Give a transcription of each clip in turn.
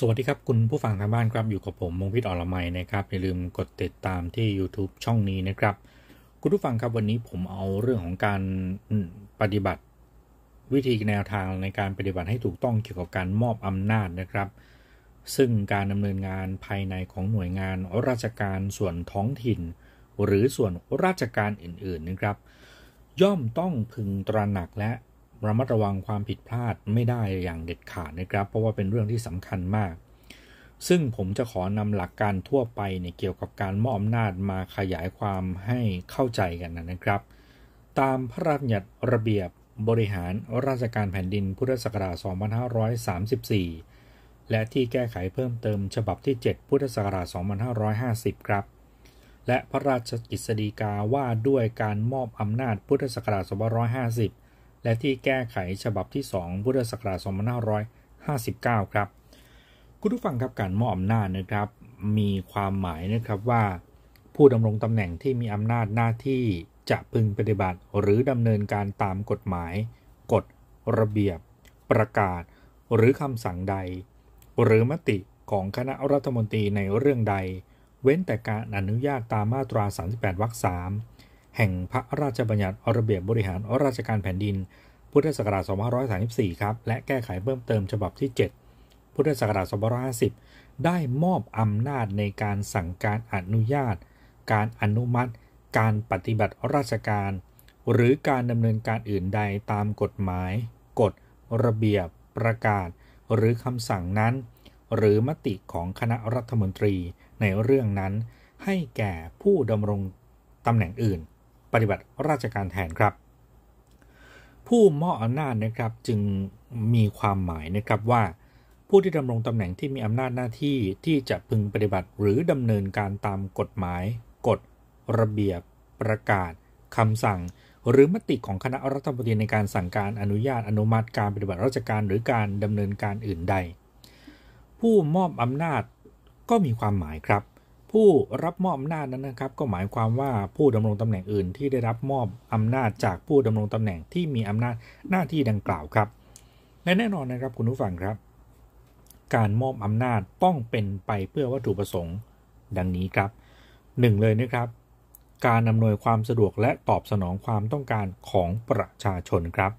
สวัสดีครับ คุณผู้ฟังทางบ้านครับอยู่กับผม มงพิษอรัยนะครับอย่าลืมกดติดตามที่ YouTube ช่องนี้นะครับ คุณผู้ฟังครับวันนี้ผมเอาเรื่องของการปฏิบัติ วิธีแนวทางในการปฏิบัติให้ถูกต้องเกี่ยวกับการมอบอำนาจนะครับ ซึ่งการดำเนินงานภายในของหน่วยงานราชการส่วนท้องถิ่น หรือส่วนราชการอื่น ๆนะครับ ย่อมต้องพึงตระหนักและระมัดระวังความผิดพลาดไม่ได้อย่างเด็ดขาดนะครับ เพราะว่าเป็นเรื่องที่สำคัญมาก ซึ่งผมจะขอนำหลักการทั่วไปในเกี่ยวกับการมอบอำนาจมาขยายความให้เข้าใจกันนะครับ ตามพระราชบัญญัติระเบียบบริหารราชการแผ่นดินพุทธศักราช2534 และที่แก้ไขเพิ่มเติมฉบับที่ 7 พุทธศักราช2550 ครับ และพระราชกิจสฎีกาว่าด้วยการมอบอำนาจพุทธศักราช2550และที่แก้ไขฉบับที่2พุทธศักราช2559 ครับ คุณผู้ฟังครับการมอบอำนาจนะครับ มีความหมายนะครับว่า ผู้ดำรงตำแหน่งที่มีอำนาจหน้าที่ จะพึงปฏิบัติหรือดำเนินการตามกฎหมาย กฎ ระเบียบ ประกาศ หรือคำสั่งใด หรือมติของคณะรัฐมนตรีในเรื่องใด เว้นแต่การอนุญาตตามมาตรา38วรรคสามแห่งพระราชบัญญัติระเบียบบริหารราชการแผ่นดิน พุทธศักราช2534ครับ และแก้ไขเพิ่มเติม ฉบับที่ 7พุทธศักราช2550ได้มอบอำนาจในการสั่งการอนุญาต การอนุมัติ การปฏิบัติราชการ หรือการดำเนินการอื่นใดตามกฎหมาย กฎ ระเบียบประกาศ หรือคำสั่งนั้น หรือมติของคณะรัฐมนตรีในเรื่องนั้น ให้แก่ผู้ดำรงตำแหน่งอื่นปฏิบัติราชการแทนครับ ผู้มอบอำนาจนะครับจึงมีความหมายนะครับว่า ผู้ที่ดำรงตำแหน่งที่มีอำนาจหน้าที่ที่จะพึงปฏิบัติหรือดำเนินการตามกฎหมาย กฎ ระเบียบ ประกาศคำสั่ง หรือมติของคณะรัฐมนตรีในการสั่งการอนุญาตอนุมัติการปฏิบัติราชการหรือการดำเนินการอื่นใด ผู้มอบอำนาจก็มีความหมายครับผู้รับมอบอำนาจนั้นนะครับก็หมายความว่าผู้ดำรงตำแหน่งอื่นที่ได้รับมอบอำนาจจากผู้ดำรงตำแหน่งที่มีอำนาจหน้าที่ดังกล่าวครับและแน่นอนนะครับคุณผู้ฟังครับ การมอบอำนาจต้องเป็นไปเพื่อวัตถุประสงค์ดังนี้ครับ 1 เลยนะครับการอำนวยความสะดวกและตอบสนองความต้องการของประชาชนครับ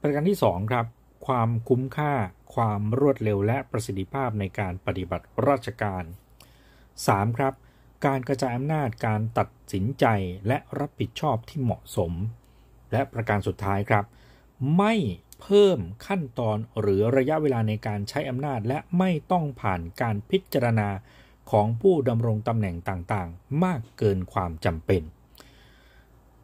ประการที่ 2 ครับ ความคุ้มค่า ความรวดเร็ว และประสิทธิภาพในการปฏิบัติราชการ 3. ครับ การกระจายอำนาจ การตัดสินใจและรับผิดชอบที่เหมาะสม และประการสุดท้ายครับ ไม่เพิ่มขั้นตอนหรือระยะเวลาในการใช้อำนาจ และไม่ต้องผ่านการพิจารณาของผู้ดำรงตำแหน่งต่างๆ มากเกินความจำเป็น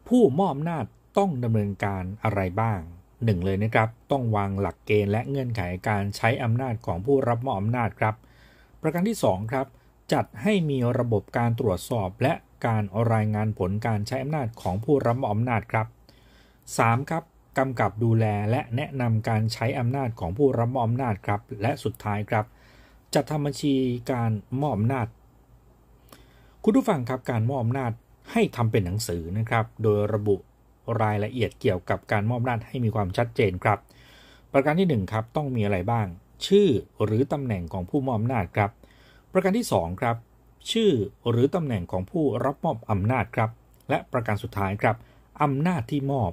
ผู้มอบอำนาจต้องดำเนินการอะไรบ้างหนึ่งเลยนะครับ ต้องวางหลักเกณฑ์และเงื่อนไขการใช้อำนาจของผู้รับมอบอำนาจครับ ประการที่ 2 ครับจัดให้มีระบบการตรวจสอบ และการรายงานผลการใช้อำนาจของผู้รับมอบอำนาจครับ 3. ครับ กำกับดูแลและแนะนำการใช้อำนาจของผู้รับมอบอำนาจครับ และสุดท้ายครับ จัดทำบัญชีการมอบอำนาจ คุณผู้ฟังครับ การมอบอำนาจให้ทำเป็นหนังสือนะครับ โดยระบุรายละเอียดเกี่ยวกับการมอบอำนาจให้มีความชัดเจนครับ ประการที่ 1 ครับ ต้องมีอะไรบ้าง ชื่อหรือตำแหน่งของผู้มอบอำนาจครับประการที่ 2 ครับ ชื่อหรือตำแหน่งของผู้รับมอบอำนาจครับ และประการสุดท้ายครับ อำนาจที่มอบ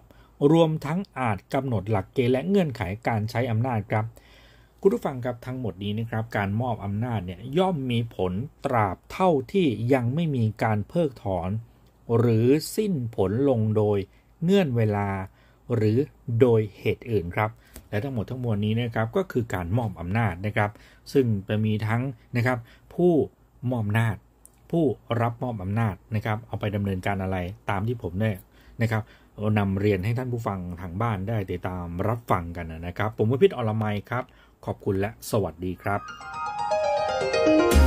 รวมทั้งอาจกำหนดหลักเกณฑ์และเงื่อนไขการใช้อำนาจครับ คุณผู้ฟังครับทั้งหมดนี้นะครับ การมอบอำนาจเนี่ยย่อมมีผลตราบเท่าที่ยังไม่มีการเพิกถอน หรือสิ้นผลลงโดยเงื่อนเวลา หรือโดยเหตุอื่นครับ และทั้งหมดทั้งมวลนี้นะครับก็คือการมอบอำนาจนะครับ ซึ่งจะมีทั้งนะครับผู้มอบอำนาจผู้รับมอบอำนาจนะครับเอาไปดำเนินการอะไรตามที่ผมเนี่ย นะครับนำเรียนให้ท่านผู้ฟัง ทาง บ้านได้ ติด ตามรับฟังกัน นะครับ ผมวิพิธอมัมครับ ขอบคุณและสวัสดีครับ